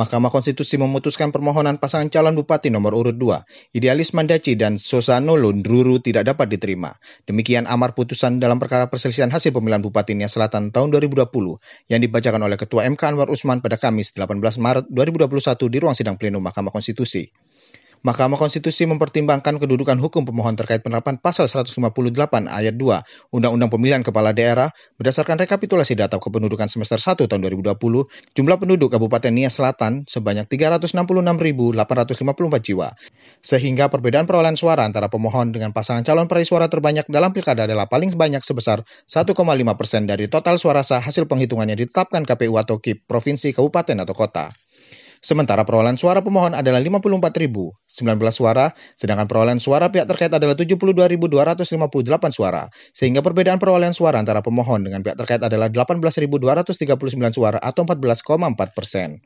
Mahkamah Konstitusi memutuskan permohonan pasangan calon bupati nomor urut 2, Idealis Mandaci dan Sosano Lundruru tidak dapat diterima. Demikian amar putusan dalam perkara perselisihan hasil pemilihan Bupati Nia Selatan tahun 2020 yang dibacakan oleh Ketua MK Anwar Usman pada Kamis 18 Maret 2021 di ruang sidang pleno Mahkamah Konstitusi. Mahkamah Konstitusi mempertimbangkan kedudukan hukum pemohon terkait penerapan pasal 158 ayat 2 Undang-Undang Pemilihan Kepala Daerah berdasarkan rekapitulasi data kependudukan semester 1 tahun 2020, jumlah penduduk Kabupaten Nia Selatan sebanyak 366.854 jiwa. Sehingga perbedaan perolehan suara antara pemohon dengan pasangan calon peraih suara terbanyak dalam pilkada adalah paling banyak sebesar 1,5 persen dari total suara sah hasil penghitungannya ditetapkan KPU atau KIP, provinsi, kabupaten, atau kota. Sementara perolehan suara pemohon adalah 54.019 suara, sedangkan perolehan suara pihak terkait adalah 72.258 suara, sehingga perbedaan perolehan suara antara pemohon dengan pihak terkait adalah 18.239 suara atau 14,4 persen.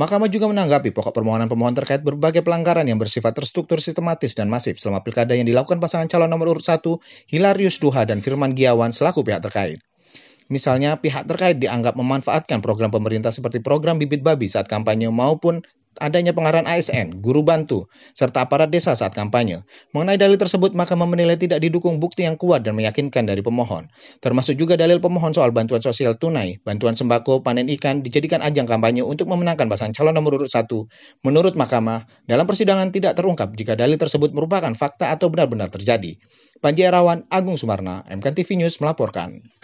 Mahkamah juga menanggapi pokok permohonan pemohon terkait berbagai pelanggaran yang bersifat terstruktur sistematis dan masif selama pilkada yang dilakukan pasangan calon nomor urut 1 Hilarius Duha dan Firman Giawan selaku pihak terkait. Misalnya pihak terkait dianggap memanfaatkan program pemerintah seperti program bibit babi saat kampanye maupun adanya pengarahan ASN, guru bantu, serta aparat desa saat kampanye. Mengenai dalil tersebut, maka menilai tidak didukung bukti yang kuat dan meyakinkan dari pemohon. Termasuk juga dalil pemohon soal bantuan sosial tunai, bantuan sembako, panen ikan, dijadikan ajang kampanye untuk memenangkan pasangan calon nomor urut satu. Menurut Mahkamah, dalam persidangan tidak terungkap jika dalil tersebut merupakan fakta atau benar-benar terjadi. Panji Erawan, Agung Sumarna, MKTV News melaporkan.